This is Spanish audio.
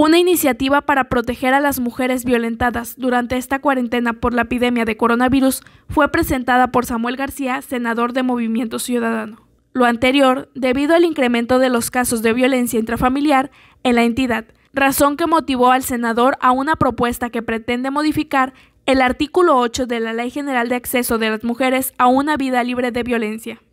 Una iniciativa para proteger a las mujeres violentadas durante esta cuarentena por la epidemia de coronavirus fue presentada por Samuel García, senador de Movimiento Ciudadano. Lo anterior, debido al incremento de los casos de violencia intrafamiliar en la entidad, razón que motivó al senador a una propuesta que pretende modificar el artículo 8 de la Ley General de Acceso de las Mujeres a una vida libre de violencia.